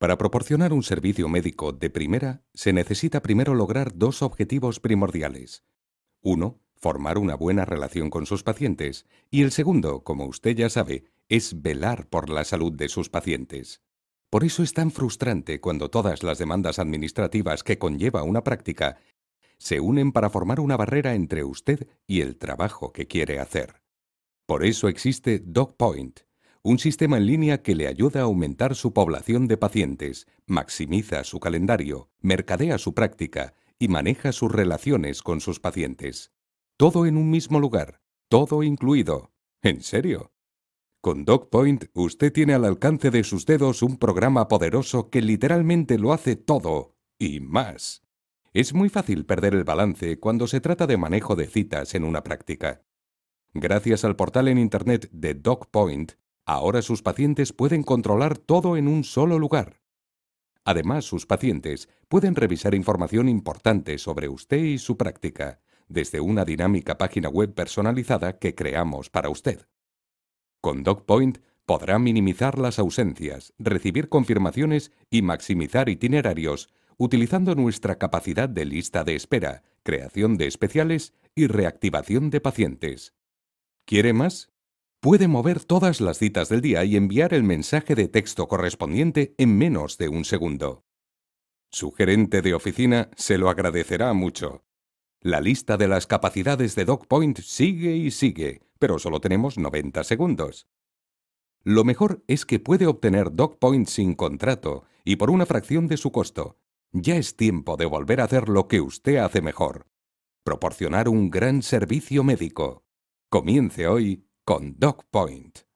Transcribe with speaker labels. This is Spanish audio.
Speaker 1: Para proporcionar un servicio médico de primera, se necesita primero lograr dos objetivos primordiales. Uno, formar una buena relación con sus pacientes y el segundo, como usted ya sabe, es velar por la salud de sus pacientes. Por eso es tan frustrante cuando todas las demandas administrativas que conlleva una práctica se unen para formar una barrera entre usted y el trabajo que quiere hacer. Por eso existe DocPoint, un sistema en línea que le ayuda a aumentar su población de pacientes, maximiza su calendario, mercadea su práctica y maneja sus relaciones con sus pacientes. Todo en un mismo lugar, todo incluido. ¿En serio? Con DocPoint usted tiene al alcance de sus dedos un programa poderoso que literalmente lo hace todo y más. Es muy fácil perder el balance cuando se trata de manejo de citas en una práctica. Gracias al portal en Internet de DocPoint, Ahora sus pacientes pueden controlar todo en un solo lugar. Además, sus pacientes pueden revisar información importante sobre usted y su práctica desde una dinámica página web personalizada que creamos para usted. Con DocPoint podrá minimizar las ausencias, recibir confirmaciones y maximizar itinerarios utilizando nuestra capacidad de lista de espera, creación de especiales y reactivación de pacientes. ¿Quiere más? puede mover todas las citas del día y enviar el mensaje de texto correspondiente en menos de un segundo. Su gerente de oficina se lo agradecerá mucho. La lista de las capacidades de DocPoint sigue y sigue, pero solo tenemos 90 segundos. Lo mejor es que puede obtener DocPoint sin contrato y por una fracción de su costo. Ya es tiempo de volver a hacer lo que usted hace mejor. Proporcionar un gran servicio médico. Comience hoy con Dog Point.